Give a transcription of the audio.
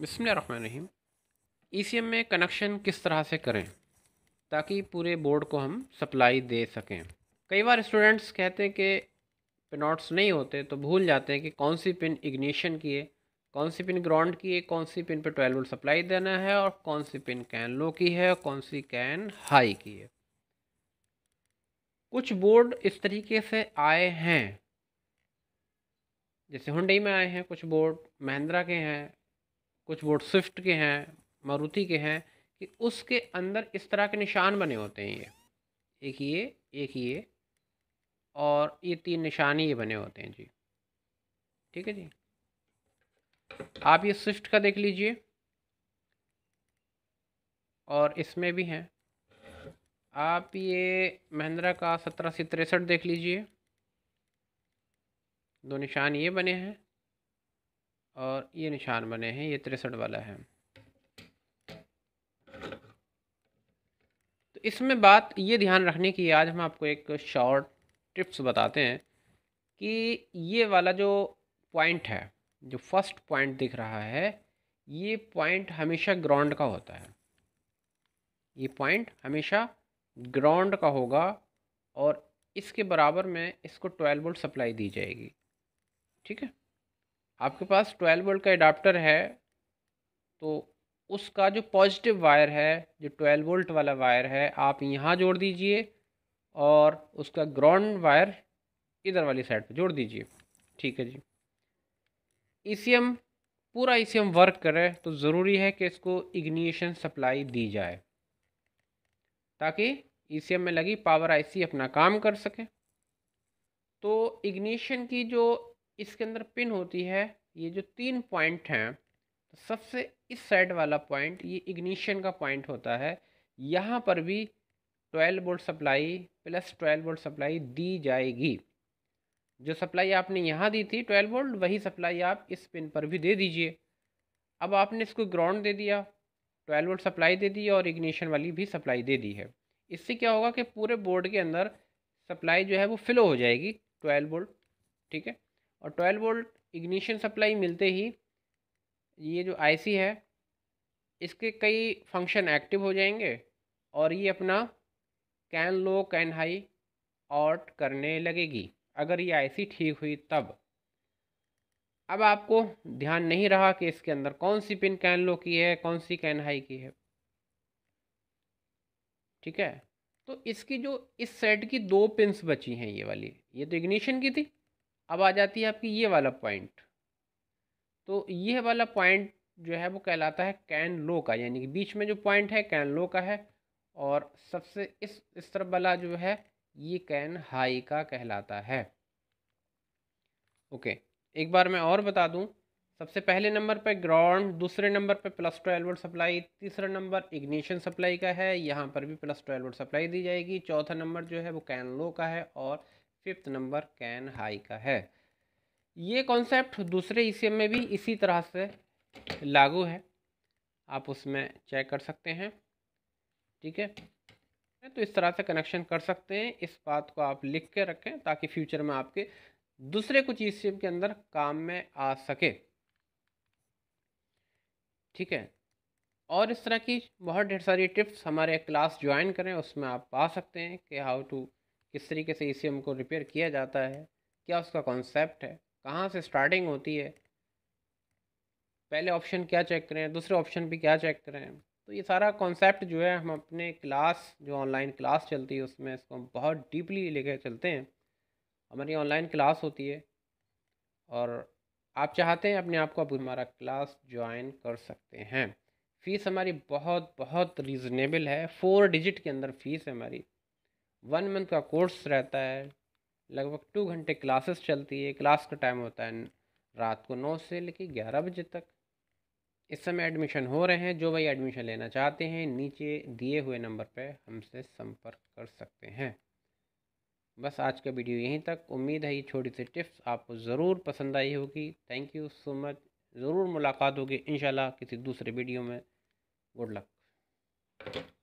बसमीम ई सी में कनेक्शन किस तरह से करें ताकि पूरे बोर्ड को हम सप्लाई दे सकें कई बार स्टूडेंट्स कहते हैं कि पिनॉट्स नहीं होते तो भूल जाते हैं कि कौन सी पिन इग्निशन की है कौन सी पिन ग्राउंड की है कौन सी पिन पर ट्वेल्व वोल्ट सप्लाई देना है और कौन सी पिन कैन लो की है और कौन सी कैन हाई की है कुछ बोर्ड इस तरीके से आए हैं जैसे हुडई में आए हैं कुछ बोर्ड महिंद्रा के हैं कुछ वोट स्विफ्ट के हैं मारुति के हैं कि उसके अंदर इस तरह के निशान बने होते हैं ये एक ये एक ये और ये तीन निशान ये बने होते हैं जी ठीक है जी आप ये स्विफ्ट का देख लीजिए और इसमें भी हैं आप ये महिंद्रा का सत्रह से तिरसठ देख लीजिए दो निशान ये बने हैं और ये निशान बने हैं ये तिरसठ वाला है तो इसमें बात ये ध्यान रखने की आज हम आपको एक शॉर्ट टिप्स बताते हैं कि ये वाला जो पॉइंट है जो फर्स्ट पॉइंट दिख रहा है ये पॉइंट हमेशा ग्राउंड का होता है ये पॉइंट हमेशा ग्राउंड का होगा और इसके बराबर में इसको ट्वेल्व वोल्ट सप्लाई दी जाएगी ठीक है आपके पास 12 वोल्ट का एडाप्टर है तो उसका जो पॉजिटिव वायर है जो 12 वोल्ट वाला वायर है आप यहाँ जोड़ दीजिए और उसका ग्राउंड वायर इधर वाली साइड पर जोड़ दीजिए ठीक है जी ई पूरा ई वर्क करे तो ज़रूरी है कि इसको इग्निशन सप्लाई दी जाए ताकि ई में लगी पावर आईसी अपना काम कर सके तो इग्निशन की जो इसके अंदर पिन होती है ये जो तीन पॉइंट हैं तो सबसे इस साइड वाला पॉइंट ये इग्निशन का पॉइंट होता है यहाँ पर भी 12 volt supply plus 12 volt supply दी जाएगी जो सप्लाई आपने यहाँ दी थी 12 बोल्ट वही सप्लाई आप इस पिन पर भी दे दीजिए अब आपने इसको ग्राउंड दे दिया 12 वोल्ट सप्लाई दे दी और इग्निशन वाली भी सप्लाई दे दी है इससे क्या होगा कि पूरे बोर्ड के अंदर सप्लाई जो है वो फ्लो हो जाएगी 12 वोल्ट ठीक है और 12 वोल्ट इग्निशन सप्लाई मिलते ही ये जो आईसी है इसके कई फंक्शन एक्टिव हो जाएंगे और ये अपना CAN low CAN high out करने लगेगी अगर ये आईसी ठीक हुई तब अब आपको ध्यान नहीं रहा कि इसके अंदर कौन सी पिन कैन लो की है कौन सी कैन हाई की है ठीक है तो इसकी जो इस सेट की दो पिंस बची हैं ये वाली ये तो इग्निशन की थी अब आ जाती है आपकी ये वाला पॉइंट तो ये वाला पॉइंट जो है वो कहलाता है कैन लो का यानी कि बीच में जो पॉइंट है कैन लो का है और सबसे इस इस तरफ वाला जो है ये कैन हाई का कहलाता है ओके एक बार मैं और बता दूं सबसे पहले नंबर पर ग्राउंड दूसरे नंबर पर प्लस ट्वेल्व सप्लाई तीसरा नंबर इग्निशन सप्लाई का है यहाँ पर भी प्लस ट्वेल्व सप्लाई दी जाएगी चौथा नंबर जो है वो कैन लो का है और फिफ्थ नंबर कैन हाई का है ये कॉन्सेप्ट दूसरे ई में भी इसी तरह से लागू है आप उसमें चेक कर सकते हैं ठीक है तो इस तरह से कनेक्शन कर सकते हैं इस बात को आप लिख के रखें ताकि फ्यूचर में आपके दूसरे कुछ ई के अंदर काम में आ सके ठीक है और इस तरह की बहुत ढेर सारी टिप्स हमारे क्लास ज्वाइन करें उसमें आप पा सकते हैं कि हाउ टू किस तरीके से ई को रिपेयर किया जाता है क्या उसका कॉन्सेप्ट है कहाँ से स्टार्टिंग होती है पहले ऑप्शन क्या चेक करें दूसरे ऑप्शन भी क्या चेक करें तो ये सारा कॉन्सेप्ट जो है हम अपने क्लास जो ऑनलाइन क्लास चलती है उसमें इसको हम बहुत डीपली लेकर चलते हैं हमारी ऑनलाइन क्लास होती है और आप चाहते हैं अपने आप को अब हमारा क्लास ज्वाइन कर सकते हैं फ़ीस हमारी बहुत बहुत रीज़नेबल है फोर डिजिट के अंदर फ़ीस है हमारी वन मंथ का कोर्स रहता है लगभग टू घंटे क्लासेस चलती है क्लास का टाइम होता है रात को नौ से लेकर ग्यारह बजे तक इस समय एडमिशन हो रहे हैं जो भाई एडमिशन लेना चाहते हैं नीचे दिए हुए नंबर पर हमसे संपर्क कर सकते हैं बस आज का वीडियो यहीं तक उम्मीद है ये छोटी सी टिप्स आपको ज़रूर पसंद आई होगी थैंक यू सो मच ज़रूर मुलाकात होगी इंशाल्लाह किसी दूसरे वीडियो में गुड लक